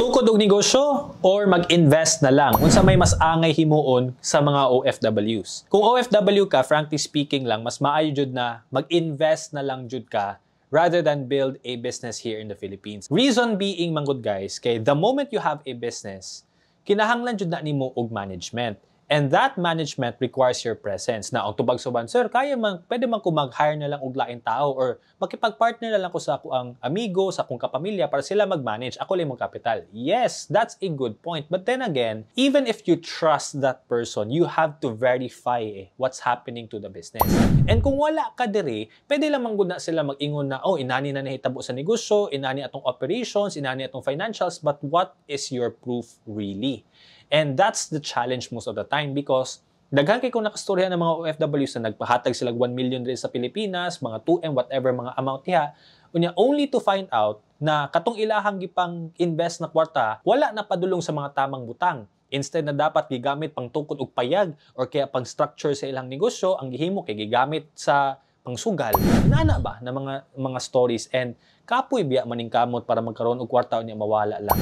Magtukod og negosyo or mag-invest na lang unsa may mas angay himuon sa mga OFWs. Kung OFW ka, frankly speaking lang, mas maayo jud na mag-invest na lang jud ka rather than build a business here in the Philippines. Reason being mga good guys, kay the moment you have a business, kinahanglan jud na nimo og management. And that management requires your presence. Na ang tubag-suban, sir, kaya man, pwede man ko mag-hire na lang og laing tao or makipag-partner na lang ko sa ang amigo, sa akong kapamilya para sila mag-manage. Ako lang mong kapital. Yes, that's a good point. But then again, even if you trust that person, you have to verify eh, what's happening to the business. And kung wala ka diri, pwede lang man na sila mag-ingon na, oh, inani na nahitabo sa negosyo, inani atong operations, inani atong financials, but what is your proof really? And that's the challenge most of the time because Daghan kay ko nakastorya ng mga OFW sa nagpahatag sila 1 million rin sa Pilipinas, mga 2M, whatever mga amount niya, unya only to find out na katong ilahang gipang invest na kwarta, wala na padulong sa mga tamang butang. Instead na dapat gigamit pang tungkod og payag or kaya pang structure sa ilang negosyo, ang gihimo kay gigamit sa pangsugal. Nana ba ng mga mga stories and kapoy biya maningkamot para magkaroon og kwarta niya mawala lang.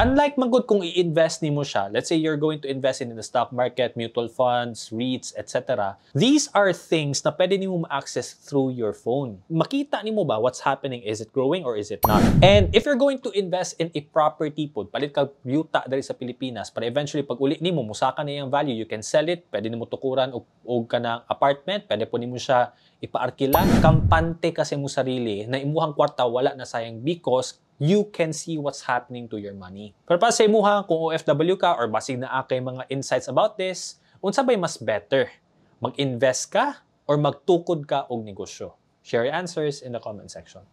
Unlike magud kung i-invest nimo siya, let's say you're going to invest in the stock market, mutual funds, REITs, etc. These are things na pwede nimo ma-access through your phone. Makita nimo ba what's happening? Is it growing or is it not? And if you're going to invest in a property pod, palit ka yuta dali sa Pilipinas para eventually pag uli nimo musaka na yung value, you can sell it, pwede nimo tukuran og og kanang apartment, pwede po nimo siya ipaarkila. Kampante kasi mo sarili na imuhang kwarta wala wala na sayang because you can see what's happening to your money. Pero para sa imuha, kung OFW ka or basig na akay mga insights about this, unsa bay mas better? Mag-invest ka or magtukod ka og negosyo? Share your answers in the comment section.